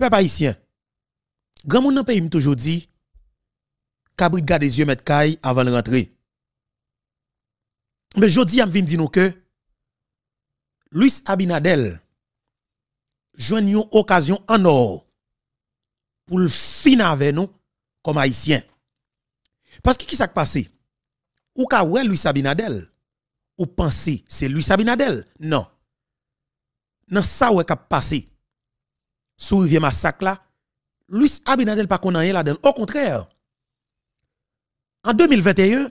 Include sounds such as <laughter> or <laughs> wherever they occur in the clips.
Peuple haïtien, grand monde dans pays m'a toujours dit, cabrit garde les yeux mettre caille avant de rentrer. Mais je dis, vin m'a que Luis Abinadel joue une occasion en or pour le finir avec nous comme Haïtien. Parce que qui s'est passé? Ou ka ouais Luis Abinadel? Ou pensez c'est Luis Abinadel? Non. Non ça ouais qu'a passé sous rivière massacre là, Luis Abinadel pas qu'on rien là Au contraire, en 2021,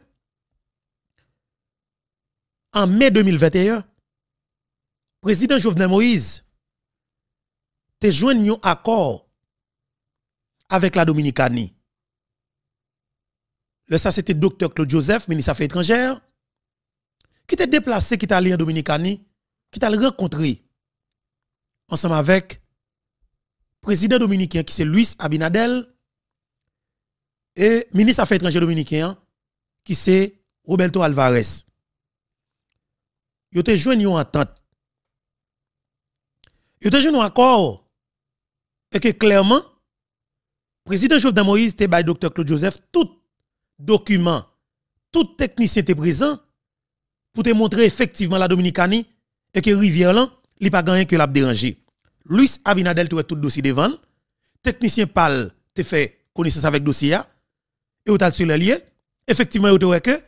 en mai 2021, président Jovenel Moïse te joint un accord avec la Dominicanie. Le ça c'était docteur Claude Joseph, ministre des Affaires étrangères, qui t'est déplacé, qui est allé en Dominicanie, qui t'a rencontré... ensemble avec président dominicain qui c'est Luis Abinadel et ministre affaires étrangères dominicain qui c'est Roberto Alvarez. Ils ont joint une entente. Ils ont joint un accord et que clairement président Jovenel Moïse était le docteur Claude Joseph tout document, toute technicien était présent pour te montrer effectivement la Dominicanie et que rivière lan n'est pas gagné que l'a dérangé. Luis Abinadel tu tout dossier devant. Technicien PAL te fait connaissance avec dossier et ou t'as sur le lien. Effectivement, tu dit que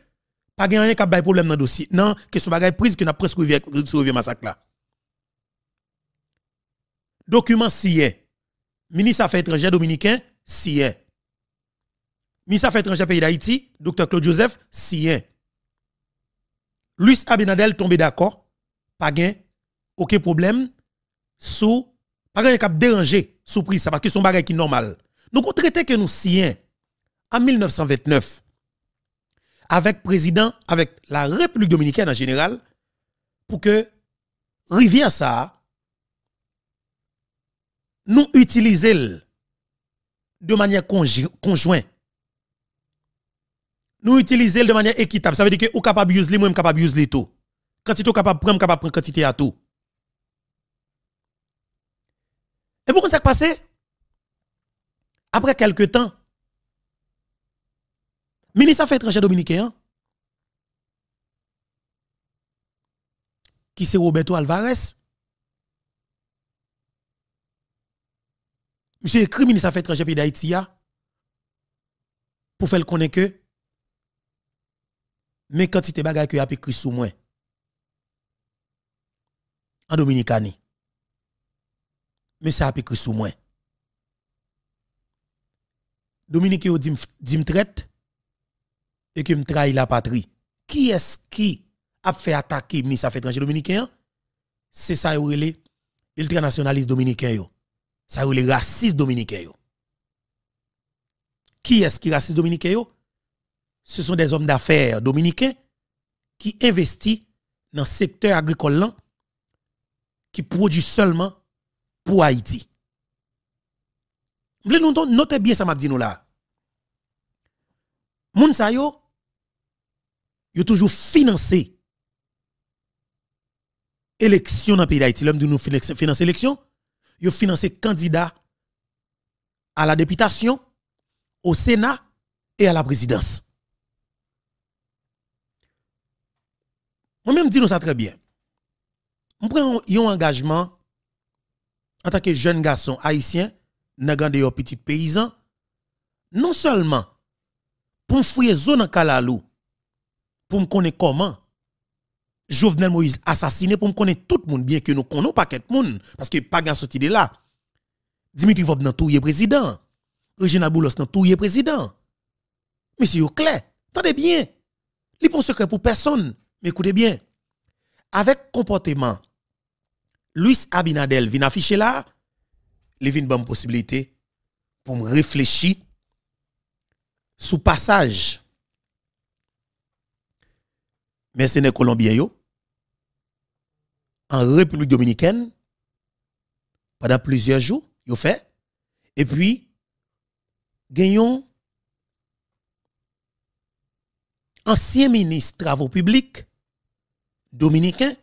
pas de rien problème dans le dossier. Non, que ce bagage prise que n'a presque le massacre là. Document sien. Ministre Affaires étrangères dominicain sien. Ministre Affaires étrangères pays d'Haïti, Dr Claude Joseph sien. Luis Abinadel tombé d'accord, pas gain aucun problème sous pas rien cap déranger sous prix ça parce que son bagage qui normal. Nous on traité que nous sien en 1929 avec président avec la République dominicaine en général pour que rivière ça nous utiliser de manière conjointe. Nous utiliser de manière équitable. Ça veut dire que ou capable use li, moi capable use li tout. Quantité capable prendre, capable prendre quantité à tout. Et pourquoi ça qui passé Après quelques temps, le ministre des étrangères dominicain, qui c'est Roberto Alvarez, monsieur écrit ministre des Affaires étrangères pays d'Haïti pour faire le connaître que mais te bagarre, que a écrit sous moi en Dominicanie mais ça a écrit sous moi. Dominique yo dit me traite et que me trahit la patrie. Qui est-ce qui a fait attaquer ministre affaires étrangères dominicain C'est ça yo relé ultranationaliste dominicain yo. Ça yo les raciste dominicain Qui est-ce qui est raciste dominicain Ce sont des hommes d'affaires dominicains qui investissent dans le secteur agricole qui produit seulement pour Haïti. Vous nous notez bien ça m'a dit nous là. Moun sa yo, yo toujours financé élection dans le pays d'Haïti. L'homme dit nous finance élection, yo financé candidat à la députation, au Sénat et à la présidence. Moi-même, dis-nous ça très bien. Je prends un engagement en tant que jeune garçon haïtien, nan gande yo petit paysan, non seulement pour fouiller zone en Kalalou, pour me connaître comment Jovenel Moïse assassiné, pour me connaître tout le monde, bien que nous connaissons pas de monde, parce que pas de de là. Dimitri Vob nan touye président. Regina Boulos nan touye président. Mais Monsieur clair, Tendez bien. Li pour secret pour personne, mais écoutez bien. Avec comportement Luis Abinadel vient afficher là, il vient bonne possibilité pour me réfléchir sous passage. Mais Colombien En République Dominicaine, pendant plusieurs jours, yo fait. Et puis, gagnons ancien ministre travaux publics dominicain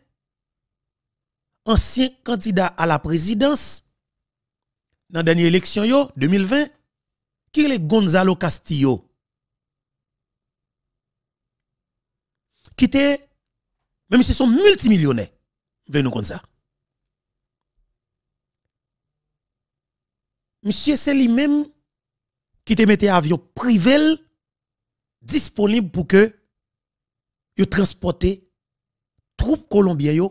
ancien candidat à la présidence dans la dernière élection, 2020, qui est Gonzalo Castillo. Qui était, même si son multimillionnaire, venez comme ça. Monsieur, c'est lui-même qui te mettait avion privé disponible pour que vous transportez troupes colombiennes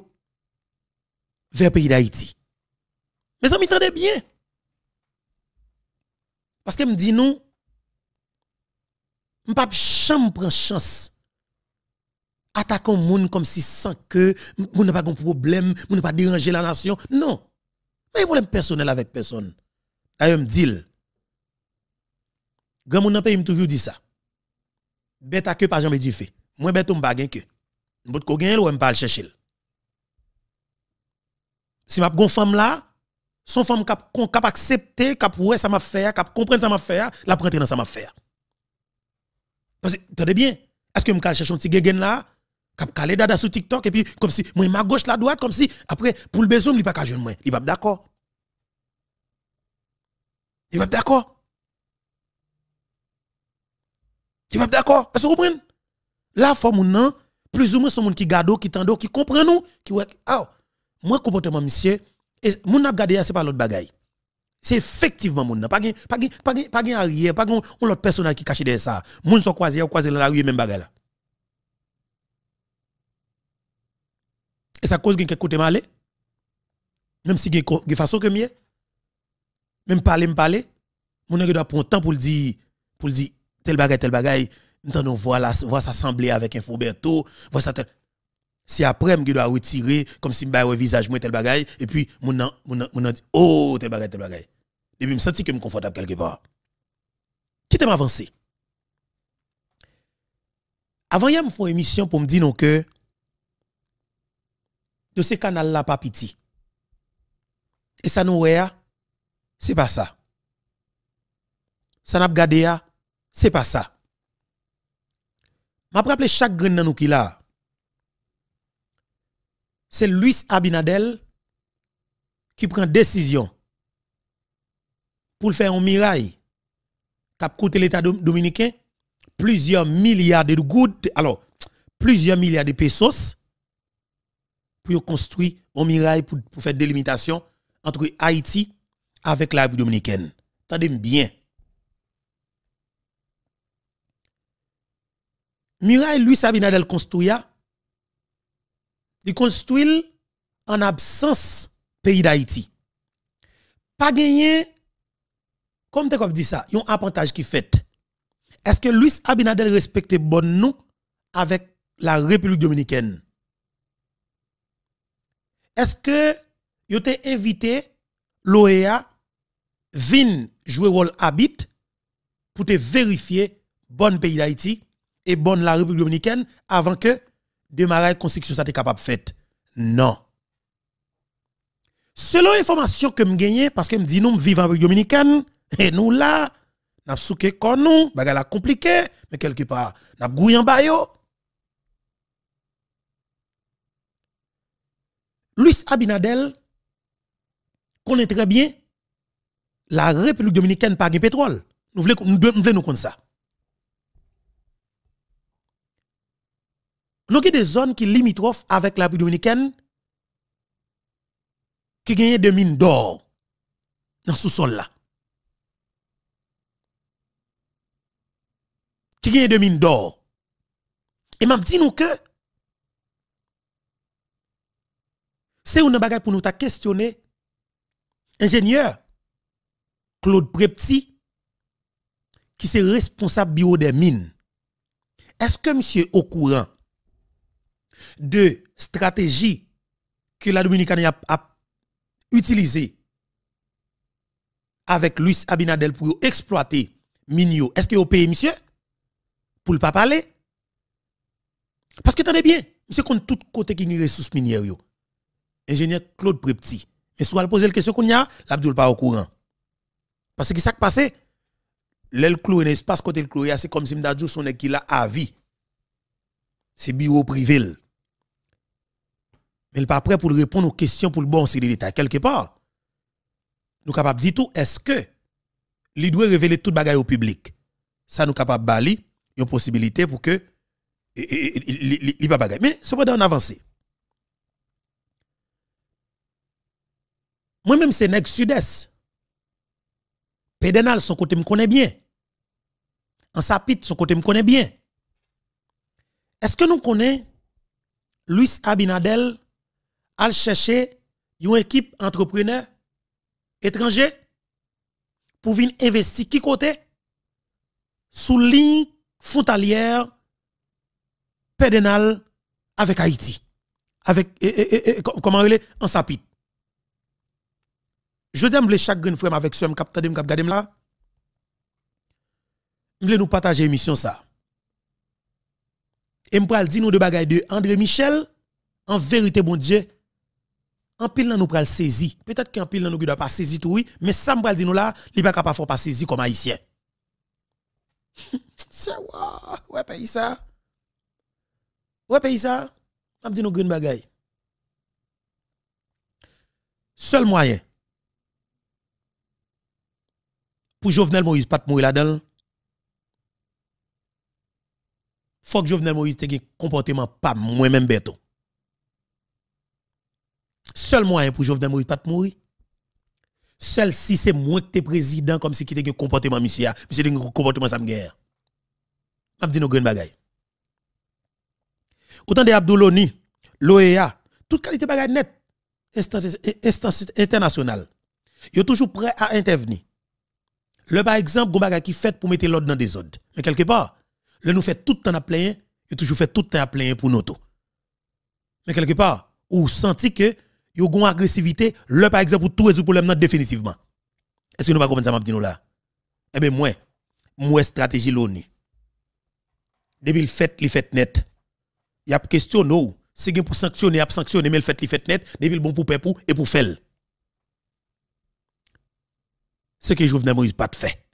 vers le pays d'Haïti. Mais ça m'entendait bien. Parce que me dit non, je ne pas prendre chance. Attaquons monde comme si sans que moun n'a pas de problème, moun n'a pas déranger la nation. Non. Mais il y a un problème personnel avec personne. D'ailleurs, me dit, grand monde dans pays toujours dit ça. Bête à que pas jamais du fait. Moi bête on pas gain que. pas ko gain ou pas le chercher si m'a une femme là, son femme cap cap accepter, cap ouais ça m'a fait, cap comprendre ça m'a fait, la prendre dans ça m'a fait. Parce que attendez bien, est-ce que me chercher un petit gegen là, cap caler dada sur TikTok et puis comme si moi ma gauche la droite comme si après pour le besoin il pas qu'à pas moi, il va d'accord. Il va d'accord. Il va d'accord. Est-ce que vous comprenez Là femme plus ou moins ce monde qui garde, qui tendo, qui comprend nous, qui ouais ah moi comportement monsieur et mon n'a regardé c'est pas l'autre bagaille c'est effectivement mon pas pas pas pas arrière pas on l'autre personnage qui cache derrière ça mon sont croisé croisé dans la rue même bagaille là et ça cause quelque côté malé même si de façon que mieux même parler me parler mon doit prendre temps pour le dire pour le dire tel bagaille tel bagaille nous voilà voir ça sembler avec un Fouberto voir ça c'est après que dois retirer comme si me visage moi tel bagage et puis mon mon oh tel bagage tel bagage et puis me senti que me confortable quelque part qui t'aime avancé? avant hier me font une émission pour me dire non que de ce canal là pas petit et ça nous ce c'est pas ça ça n'a pas gardé c'est pas ça m'a rappelé chaque grain dans nous qui là c'est Luis Abinadel qui prend décision pour faire un mirail a coûté l'État dominicain plusieurs milliards de gouttes, alors plusieurs milliards de pesos pour construire un mirail pour, faire faire délimitation entre Haïti avec la République dominicaine. Tendez bien. Mirail Luis Abinadel construit il construit en absence pays d'Haïti. Pas gagné, comme tu as dit ça, il y a un avantage qui fait. Est-ce que Luis Abinadel respecte bon nous avec la République dominicaine? Est-ce que vous avez invité l'OEA vin jouer rôle habit pour te vérifier bon pays d'Haïti et bon la République dominicaine avant que la construction ça t'es capable faire non selon l'information que me gagne parce que me dit nous vivons en République dominicaine et nous là n'a souké comme nous bagala compliqué mais quelque part nous n'a en bayo Luis Abinadel connaît très bien la République dominicaine par le pétrole nous voulons nous, nous, ça Nous avons des zones qui limitrophes avec la République qui gagnent des mines d'or dans ce sol là. Qui gagnent des mines d'or. Et m'a dit nous que c'est une bagarre pour nous ta questionner ingénieur Claude Prepti qui est responsable bio des mines. Est-ce que monsieur au courant de stratégie que la Dominicaine a, utilisé avec Luis Abinadel pour exploiter Minio, est-ce que vous payez, monsieur Pour ne pas parler Parce que es bien, monsieur compte tout côté qui a ressources minières. Ingénieur Claude Prepti. Mais si vous posez la question qu'on y a, l'Abdoul pas au courant. Parce que qu'est-ce qui passé, l'el cloué un espace côté le c'est comme si Mdadjou son qui l'a a C'est bureau privé mais il n'est pas prêt pour répondre aux questions pour le bon série l'État. quelque part. Nous sommes de dire tout, est-ce que il doit révéler tout le bagaille au public? Ça nous capable bali une possibilité pour que il pas bagaille. Mais cependant on avance. Moi-même c'est nèg sud-est. son côté me connaît bien. En sapit son côté me connaît bien. Est-ce que nous connaissons Luis Abinadel à chercher une équipe entrepreneur étranger pour venir investir qui côté sous ligne frontalière pédénale avec Haïti avec eh, eh, eh, comment il est en sapit je dire, chaque grand frère avec ce cap de cap gadem là voulais nous partager émission ça et me dire nous de bagaille de André Michel en vérité bon Dieu en pile nous pral saisir. Peut-être qu'en pile nous pas saisir tout oui, mais ça me dit nous là, il ne peut pas saisir comme haïtien. <laughs> C'est wa, ouais pays ça. Ouais pays ça. M'a dit nous une bagay. Seul moyen pour Jovenel Moïse pas mourir là-dedans. Faut que Jovenel Moïse ait un comportement pas moins même seul moyen pour Jovenel Moïse pas de mourir. Seul si c'est moins que t'es président, comme si qui un comportement, monsieur, ah. monsieur, un comportement, ça me guerre. Je dis nos grandes Autant des Abdouloni, l'OEA, toute qualité bagaille net, instance, internationale, ils sont toujours prêts à intervenir. Le par exemple, ils qui fait pour mettre l'ordre dans des ordres. Mais quelque part, le nous fait tout le temps à plein, il toujours fait tout le temps à plein pour nous. Mais quelque part, ou senti que yo une agressivité, le par exemple pour tout résoudre problème définitivement. Est-ce que nous pas comprendre ça m'a dit nous là Eh bien moi, moi stratégie l'ONU. Depuis le fait, le fait net. Il y a question non, c'est pour sanctionner, il y a sanctionner mais le fait, le fait net, depuis le bon pour pour et pour faire. Ce que Jovenel n'est pas de fait.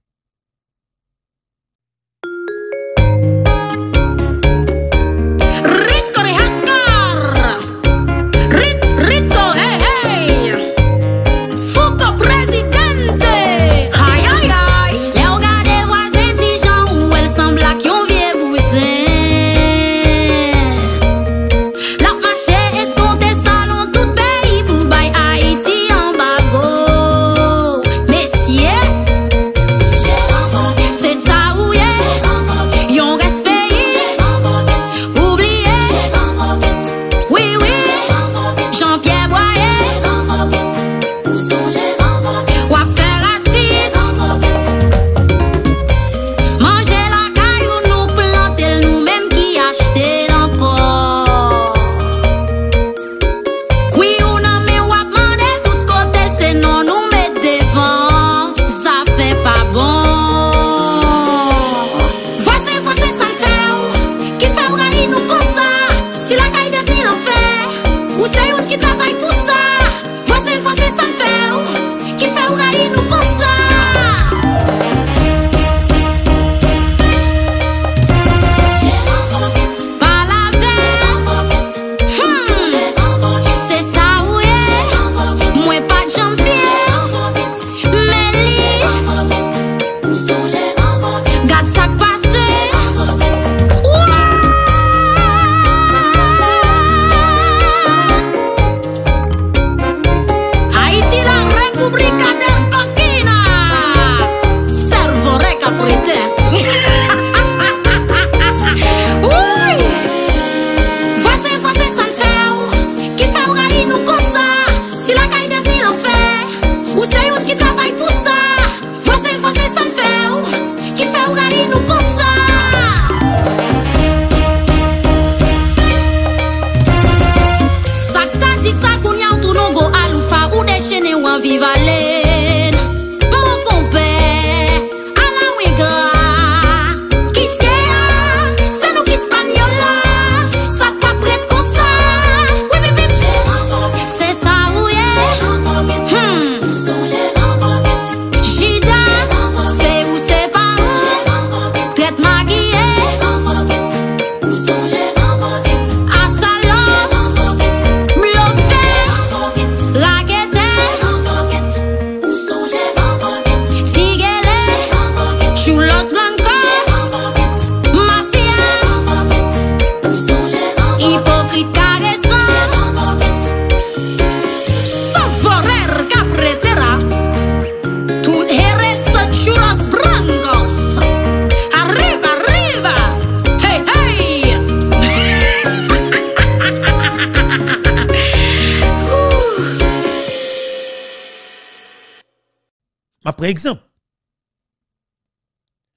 exemple.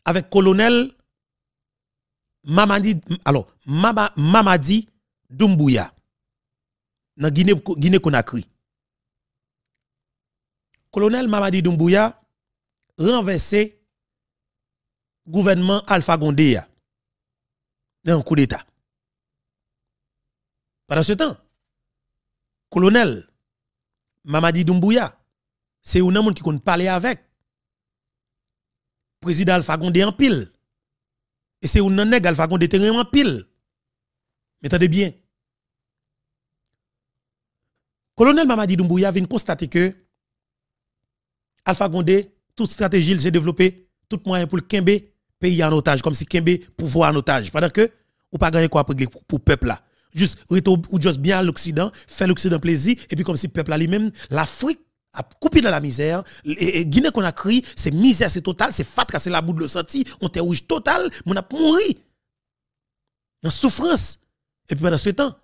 Avec colonel Mamadi, alors, Mama, Doumbouya, dans Guinée-Conakry. colonel Mamadi Doumbouya renversé gouvernement Alpha Gondéa dans un coup d'État. Pendant ce temps, colonel Mamadi Doumbouya, c'est un homme qui compte parler avec président Alpha Gondé en pile. Et c'est un nèg Alpha Gondé terrain en pile. Mais attendez bien. Colonel Mamadi Doumbouya vient constater que Alpha Gondé, toute stratégie, il s'est développé, tout moyen pour le Kembe pays en otage, comme si Kembe pouvait en otage. Pendant que, ou pas gagner quoi pour le peuple là. Juste, ou juste bien l'Occident, faire l'Occident plaisir, et puis comme si le peuple là lui-même, l'Afrique, a coupé dans la misère. Et, qu'on a crié, c'est misère, c'est total, c'est fat c'est la boue de le senti, on est rouge total, on a mouru. Dans souffrance. Et puis pendant ce temps,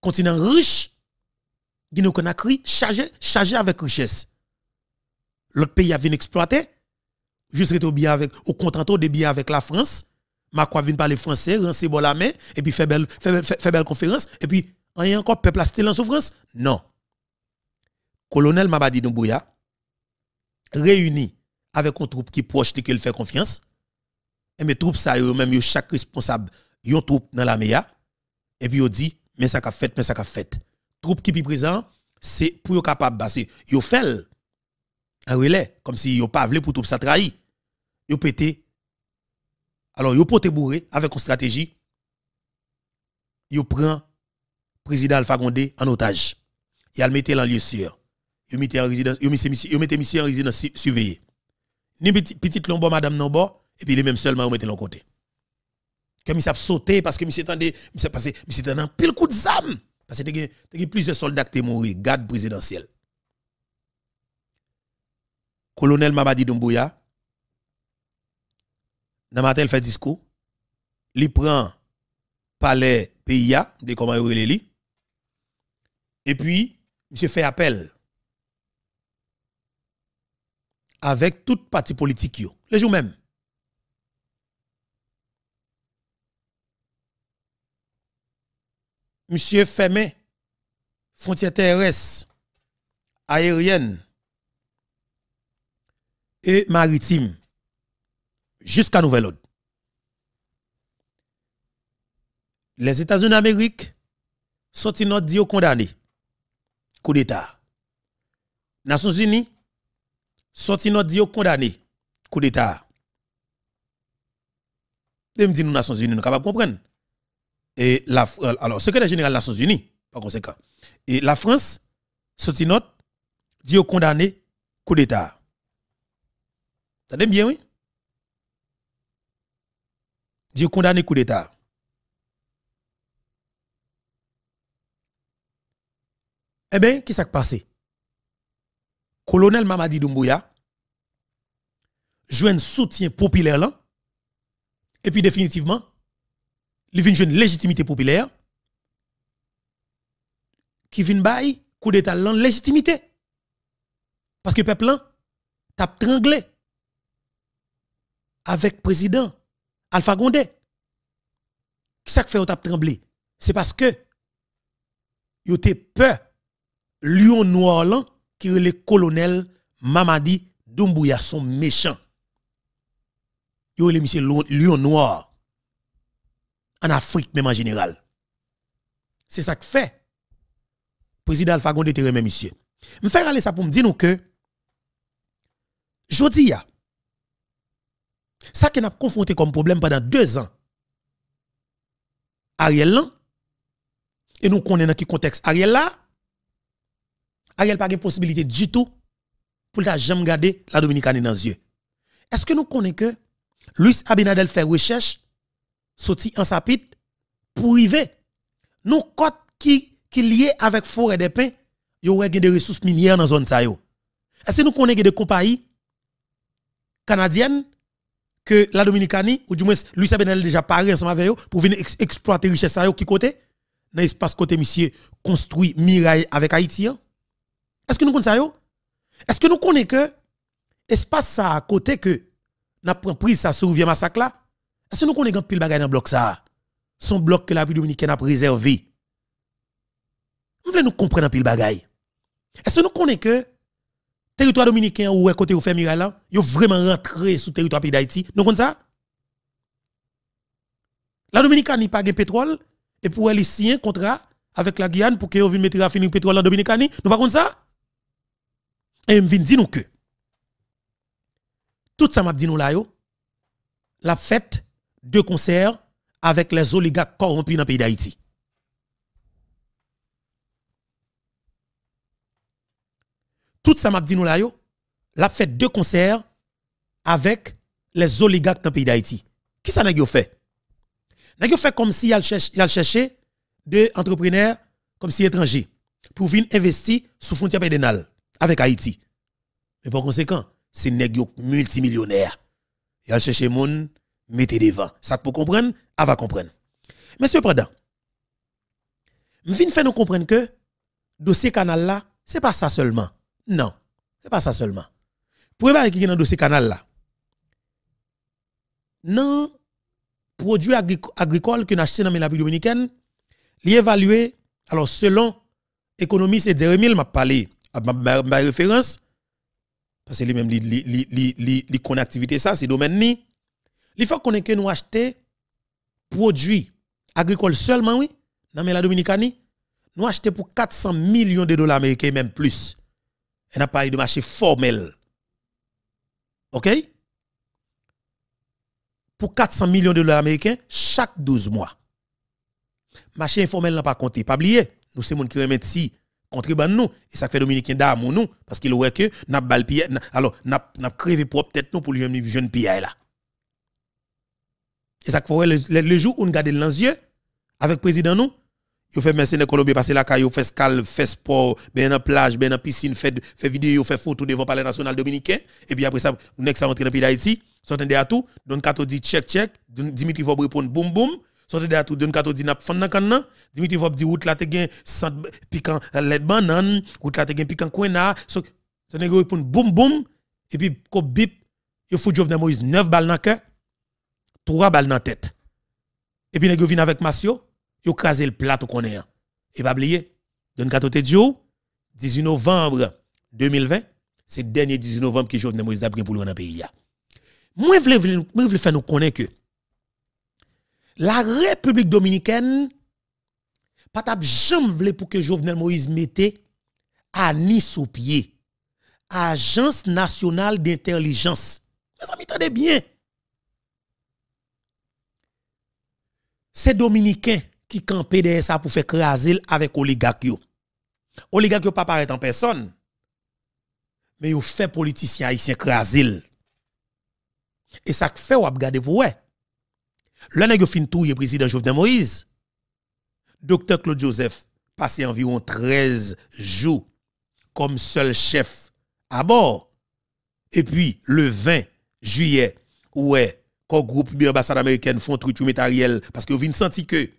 continent riche, guinée qu'on crié, chargé, chargé avec richesse. L'autre pays a venu exploiter, juste au bien avec, au contentant de bien avec la France. quoi vient parler français, renseigne bon la main, et puis fait belle, belle conférence, et puis, rien encore peuple à en souffrance? Non colonel Mabadi Doumbouya, réuni avec un troupe qui proche, qui lui fait confiance, et mes troupes, ça, eux même, chaque responsable, yon troupe dans la MEA, et puis yon dit, mais ça qu'a fait, mais ça qu'a fait. Troupe qui est présent, c'est pour yon capable, parce yon fait un relais, comme si yon pas voulu pour troupe ça trahi. Yon pété. Alors yon pote bourré avec une stratégie, yon prend président Alpha Condé en otage. Yon le mette en lieu sûr. Ils résidence, en résidence surveillé. Ni petite madame non et puis les mêmes seulement mettaient l'autre côté. ils sauté parce que passé, pile coup de parce que plusieurs soldats qui sont garde présidentielle. Colonel Mabadi Doumbouya dans fait discours, il prend palais PIA, de comment il li. Et puis, monsieur fait appel avec tout parti politique le jour même. Monsieur Femme, frontière terrestre, aérienne et maritime jusqu'à nouvelle ordre. Les États-Unis d'Amérique une notre condamner. condamné. Coup d'État. Nations Unies sorti notre dit condamné coup d'état et me dit nous Nations Unies nous capable comprendre et la euh, alors secrétaire général des Nations Unies par conséquent et la France sorti notre dit condamné coup d'état avez bien oui Dieu condamné coup d'état eh bien, qui s'est passé colonel Mamadi Doumbouya joue un soutien populaire là, et puis définitivement, il vient une légitimité populaire qui vient bail coup d'état là légitimité. Parce que le peuple t'a tremblé avec le président Alpha Gondé. Qui ça fait ou t'a tremblé? C'est parce que il était peur lion noir qui est le colonel Mamadi Doumbouya, sont méchants. Yo le monsieur Lion Noir. En Afrique même en général. C'est ça que fait. Président Alpha Gondé terre même monsieur. Me faire aller ça pour me dire que jodi ça qu'on a confronté comme problème pendant deux ans. Ariel là et nous connaissons dans quel contexte Ariel là Ariel pas de possibilité du tout pour la jamais garder la Dominicaine dans les yeux. Est-ce que nous connaissons que Luis Abinadel fait recherche, sorti en sapit, pour arriver, nous côtes qui, qui lié avec forêt des pins, il y aurait des ressources minières dans la zone ça Est-ce que nous connaissons des compagnies canadiennes que la Dominicanie, ou du moins Luis Abinadel déjà paré ensemble avec eux, pour venir exploiter richesse ça qui côté? Dans l'espace côté monsieur construit mirail avec Haïtien? Est-ce que nous connaissons ça Est-ce que nous connaissons que espace ça à côté que n'a pris prise ça sur vieux massacre là Est-ce que nous connaissons pile bagaille dans bloc ça Son bloc que la République dominicaine a préservé. Vous voulez nous comprendre pile bagaille. Est-ce que nous connaissons que territoire dominicain ou est côté ou fait Miral là, yo vraiment rentré sur territoire pays d'Haïti Nous connaissons ça La Dominicaine n'a pas de pétrole et pour elle signer un contrat avec la Guyane pour que vienne mettre le pétrole la Dominicaine, nous ne pas ça et m'vin dit nous que tout ça m'a dit nous là yo, la fête de concert avec les oligarques corrompus dans le pays d'Haïti. Tout ça m'a dit nous là yo, la fête de concert avec les oligarques dans le pays d'Haïti. Qui ça n'a fait N'a fait comme si le cherchait des entrepreneurs comme si étrangers pour venir investir sous frontière pédénale avec Haïti. Mais par conséquent, c'est nèg multimillionnaire. Il a cherché moun, mettez devant. Ça pour comprendre, elle va comprendre. Mais cependant, je faire nous comprendre que dossier canal là, c'est pas ça seulement. Non, c'est pas ça seulement. Pour pouvez qui dans dossier canal là. Non, produit agricole que nous achetons dans la République dominicaine, évalué, alors selon économiste Jeremy m'a parlé ah, ma, ma référence, parce que lui-même, il connaît ça, c'est domaine ni. Il faut qu'on ait que nous acheter produits agricoles seulement, oui, dans la Dominicanie. Nous acheter pour 400 millions de dollars américains, même plus. Et n'a pas de marché formel. OK? Pour 400 millions de dollars américains, chaque 12 mois. Marché informel n'a pas compté. Pas oublier, nous c'est qui remettent si contreban nous. Et ça fait Dominicain d'amour nous, parce qu'il voit que n'a bal alors n'a n'a crevé propre tête nous pour jeune jeune pied là. Et ça fait le, le, jour où on garde dans yeux avec président nous, il fait merci de Colombie passer la caille, fait scal, fait sport, ben en plage, ben en piscine, fait fait vidéo, fait photo devant palais national dominicain et puis après ça, on est rentré dans pays d'Haïti, sortez de à tout, quand on dit check check, Dimitri va répondre boum boum Sortez de la tout, de nous dit, nan kan nan. Dimitri Vop di, route la te gen, sant, piquant, euh, let banane, route la te gen, piquant, na. so, se n'est pas boum, boum, et puis, ko bip, il faut Jovenel Moïse 9 balles nan le 3 balles nan tête. Et puis, nous vient avec Masio, il crase le plat qu'on est. Et pas oublier, de nous te dit, 18 novembre 2020, c'est dernier 18 novembre que Jovenel Moïse a pris pour le pays. Moi, je voulais faire nous connaître que, la République dominicaine, pas tap vle pour que Jovenel Moïse mette à Nice au pied. Agence nationale d'intelligence. Mes amis, tenez bien. C'est Dominicain qui campait derrière ça pour faire craser avec Oligakio Oligarque pas paraît en personne. Mais ils fait politicien haïtien craser. Et ça fait ou pour eux. Le nèg fin le président Jovenel Moïse. Docteur Claude Joseph passé environ 13 jours comme seul chef à bord. Et puis le 20 juillet, ouais, quand groupe de ambassade américaine font truc Ariel, parce que vient senti que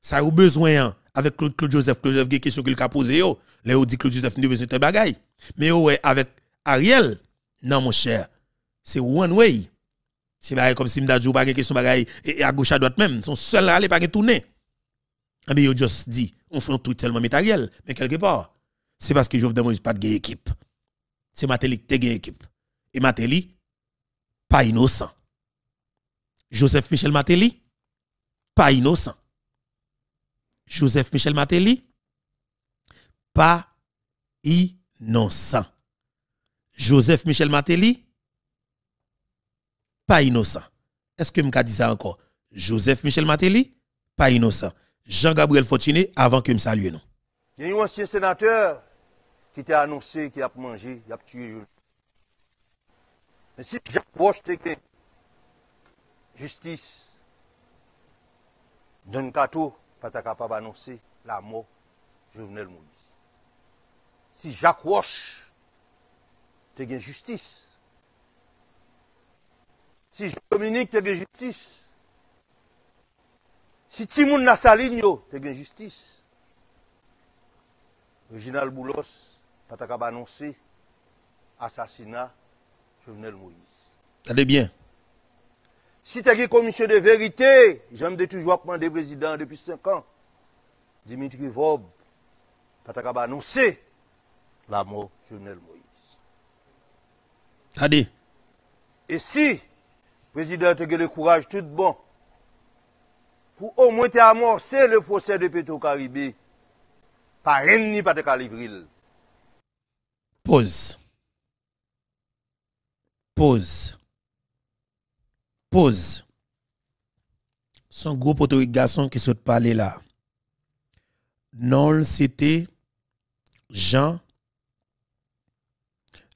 ça a besoin hein, avec Claude, Claude Joseph, Claude Joseph, ce qu'il a posé yo, oh. là dit Claude Joseph ne besoin de bagaille. Mais ouais, avec Ariel, non mon cher, c'est one way. C'est comme si Mdadjou dit pas question bagaille e, à gauche à droite même, son seul aller pas tourner. Ah eh ben yo just dit, on fait tout tellement matériel, mais quelque part, c'est parce que Jovenel Moïse pas de équipe. C'est Matéli qui a équipe. Et Matéli pas innocent. Joseph Michel Matéli pas innocent. Joseph Michel Matéli pas innocent. Joseph Michel Matéli pas innocent. Est-ce que je dis ça encore? Joseph Michel Matéli, pas innocent. Jean-Gabriel Fortuné, avant que me salue. Non. Il y a un ancien sénateur qui t'a annoncé qu'il a mangé, qu'il a tué Mais si Jacques la justice, Don peut pas capable d'annoncer la mort Jovenel Moïse. Si Jacques Roche te as justice. Si je Dominique, tu as justice. Si Timoun Nassaligno, tu as justice. Reginald Boulos, as annoncé assassinat Jovenel Moïse. Allez bien. Si tu as une commission de vérité, j'aime toujours toujours des présidents depuis 5 ans, Dimitri Vob, as annoncé la mort Jovenel Moïse. Allez. Et si Vezi de te ge le kouraj tout bon. Po ou mwen te amor, se le fosè de Petro Karibè. Pa ren ni pa te kalivril. Poz. Poz. Poz. Son goupo te gason ki sot pale la. Non l sète Jean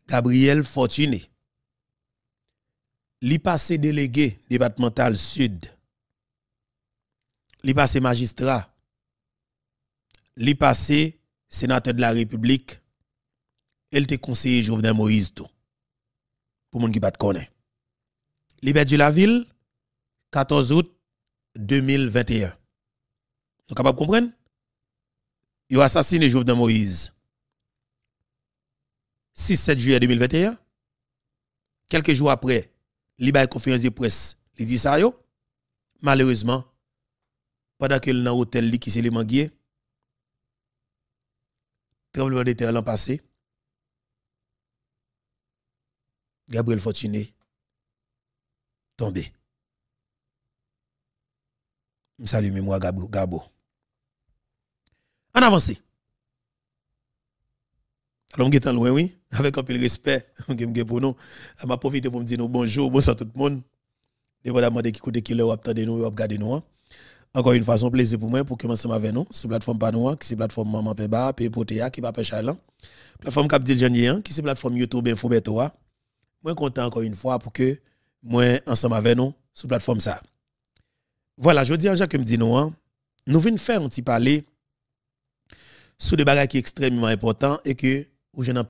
Gabriel Fortuné. li passé délégué départemental sud, li passé magistrat, li passé sénateur de la République, elle te conseiller Jovenel Moïse tout. Pour moun qui pas connaît. Li de la ville 14 août 2021. Vous capable comprendre? Il a assassiné Jovenel Moïse. 6-7 juillet 2021. Quelques jours après, les conférences conférence de presse, il dit ça yo. Malheureusement, pendant que dans hôtel li qui c'est les manguier, tremblement de terre l'an passé, Gabriel Fortuné tombé. Salut moi Gabo. En avance. Alors, je loin, oui, avec un peu de respect, <laughs> pour nous. m'a profiter pour me dire bonjour, bonsoir tout le monde. de qui côté qui leur vous nous, regarde nous. Hein. Encore une fois, plaisir pour moi pour commencer avec nous sur la plateforme Panoua, qui est la plateforme Maman Péba, Pépotea, qui est Plateforme Capdil Janien, hein, qui est plateforme YouTube Info hein. Moi, content encore une fois pour que moi, ensemble avec nous, sur plateforme ça. Voilà, je dis à Jacques me dit nous, nous venons faire un petit parler sur des bagages qui extrêmement importants et que už je na